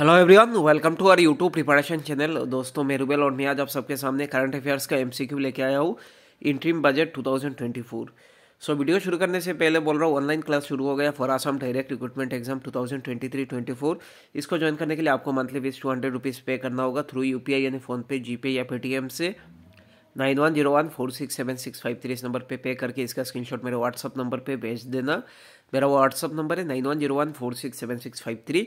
Hello everyone welcome to our YouTube preparation channel दोस्तों मैं रुबेल और मैं आज आप सबके सामने करंट अफेयर्स का एमसीक्यू लेके आया हूँ इंट्रीम बजट 2024 सो वीडियो शुरू करने से पहले बोल रहा हूँ ऑनलाइन क्लास शुरू हो गया for Assam direct recruitment exam 2023-24 इसको ज्वाइन करने के लिए आपको monthly fees two hundred rupees pay करना होगा थ्रू यू यानी फ़ोनपे पे या पेटीएम से nine one zero one four six seven six five three इस नंबर पे पे करके इसका स्क्रीनशॉट मेरे व्हाट्सअप नंबर पे भेज देना मेरा वो व्हाट्सअप नंबर है nine one zero one four six seven six five three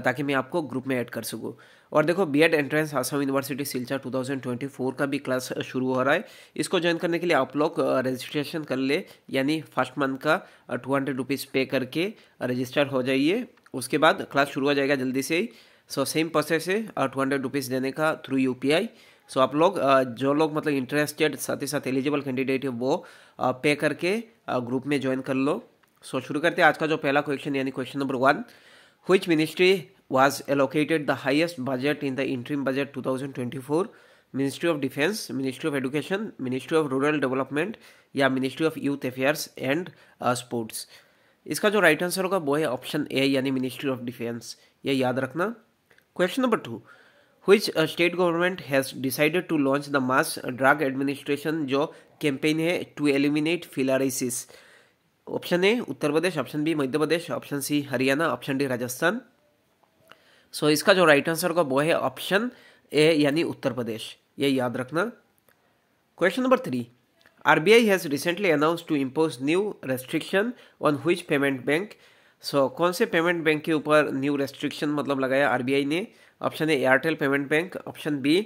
ताकि मैं आपको ग्रुप में ऐड कर सकूँ और देखो B Ed entrance Assam university Silchar 2024 का भी क्लास शुरू हो रहा है इसको ज्वाइन करने के लिए आप लोग रजिस्ट्रेशन कर ले यानी फर्स्ट मंथ का टू हंड्रेड रुपीज़ पे करके रजिस्टर हो जाइए उसके बाद क्लास शुरू हो जाएगा जल्दी से ही सो सेम प्रोसेस है टू हंड्रेड रुपीज़ देने का through U P I so आप लोग जो लोग मतलब इंटरेस्टेड साथ ही साथ एलिजिबल कैंडिडेट है वो पे करके ग्रुप में ज्वाइन कर लो सो so, शुरू करते हैं आज का जो पहला क्वेश्चन यानी question number one Which ministry was allocated the highest budget in the interim budget 2024? Ministry of Defense, Ministry of Education, Ministry of Rural Development या Ministry of Youth Affairs and uh, Sports. इसका जो right answer होगा वो है option ए यानी ministry of defence ये याद रखना question number two which uh, state government has decided to launch the mass drug administration जो campaign है to eliminate filariasis option A Uttar Pradesh option B Madhya Pradesh option C Haryana option D Rajasthan so इसका जो right answer होगा वो है ऑप्शन ए यानी उत्तर प्रदेश ये याद रखना question number three I has recently announce to impose new restriction on which payment bank so कौन से पेमेंट बैंक के ऊपर न्यू रेस्ट्रिक्शन मतलब लगाया आरबीआई ने option A Airtel payment bank option B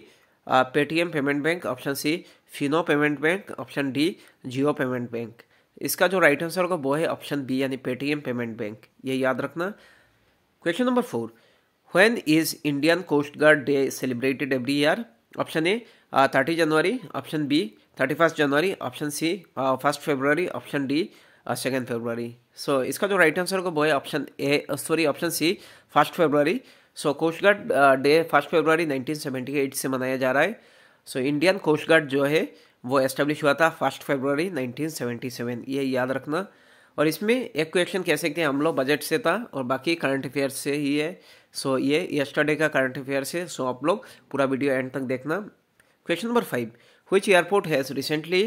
Paytm payment bank option C Fino payment bank option D Jio payment bank इसका जो right answer होगा वो है ऑप्शन बी यानी पेटीएम पेमेंट बैंक ये याद रखना question number four when is Indian coast guard day celebrated every year option A thirty January option B thirty first January option C first February option D second February सो इसका जो right answer होगा वो है option A sorry option C first February so coast guard day first seventy eight से मनाया जा रहा है सो इंडियन कोस्ट गार्ड जो है वो एस्टेब्लिश हुआ था फर्स्ट फरवरी 1977 ये याद रखना और इसमें एक क्वेश्चन कह सकते हैं हम लोग बजट से था और बाकी करंट अफेयर्स से ही है सो so, ये यस्टरडे का करंट अफेयर्स है सो so, आप लोग पूरा वीडियो एंड तक देखना question number five which airport has recently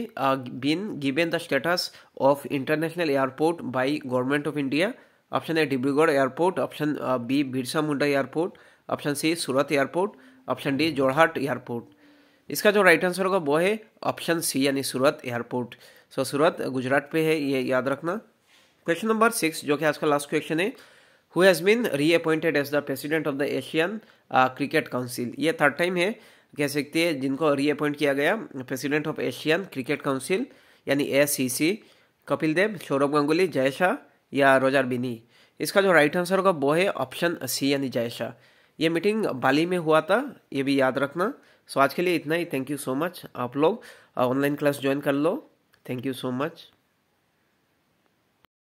been given the status of international airport by government of India option है Dibrugarh airport option B Birsa Munda airport option C Surat airport option D Jorhat airport इसका जो right answer होगा वो है option C यानी सूरत airport so सूरत गुजरात पे है ये याद रखना क्वेश्चन नंबर सिक्स जो कि आज का लास्ट क्वेश्चन है who has been appointed as the president of the Asian cricket council ये थर्ड टाइम है कह सकते हैं जिनको रीअपॉइंट किया गया president of Asian cricket council यानी ए कपिल देव सौरभ गांगुली जयशाह या रोजार बिनी इसका जो राइट आंसर होगा वो है ऑप्शन सी यानी जयशाह ये मीटिंग बाली में हुआ था ये भी याद रखना सो आज के लिए इतना ही थैंक यू सो मच आप लोग ऑनलाइन क्लास ज्वाइन कर लो थैंक यू सो मच